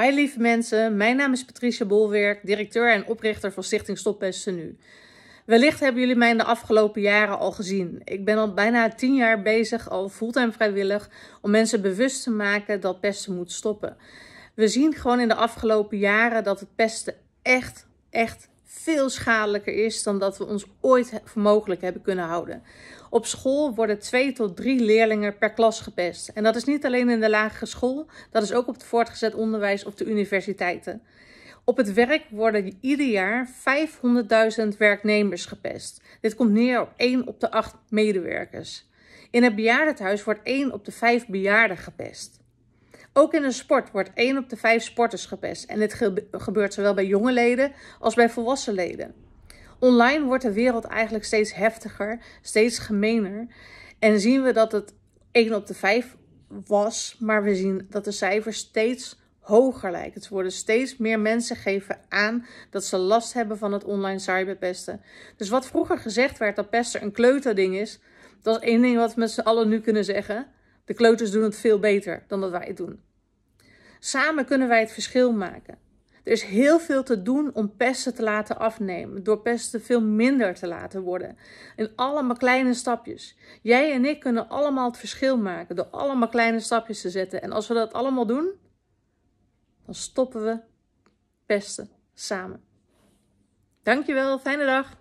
Hi lieve mensen, mijn naam is Patricia Bolwerk, directeur en oprichter van Stichting Stoppesten Nu. Wellicht hebben jullie mij in de afgelopen jaren al gezien. Ik ben al bijna tien jaar bezig, al fulltime vrijwillig, om mensen bewust te maken dat pesten moet stoppen. We zien gewoon in de afgelopen jaren dat het pesten echt, echt veel schadelijker is dan dat we ons ooit mogelijk hebben kunnen houden. Op school worden twee tot drie leerlingen per klas gepest. En dat is niet alleen in de lagere school, dat is ook op het voortgezet onderwijs of de universiteiten. Op het werk worden ieder jaar 500.000 werknemers gepest. Dit komt neer op 1 op de 8 medewerkers. In het bejaardenhuis wordt 1 op de 5 bejaarden gepest. Ook in een sport wordt 1 op de 5 sporters gepest en dit gebeurt zowel bij jonge leden als bij volwassen leden. Online wordt de wereld eigenlijk steeds heftiger, steeds gemener en zien we dat het 1 op de 5 was, maar we zien dat de cijfers steeds hoger lijken Het worden. Steeds meer mensen geven aan dat ze last hebben van het online cyberpesten. Dus wat vroeger gezegd werd dat pesten een kleuterding is, dat is één ding wat we met z'n allen nu kunnen zeggen. De kloters doen het veel beter dan dat wij het doen. Samen kunnen wij het verschil maken. Er is heel veel te doen om pesten te laten afnemen, door pesten veel minder te laten worden. In allemaal kleine stapjes. Jij en ik kunnen allemaal het verschil maken door allemaal kleine stapjes te zetten. En als we dat allemaal doen, dan stoppen we pesten samen. Dankjewel, fijne dag.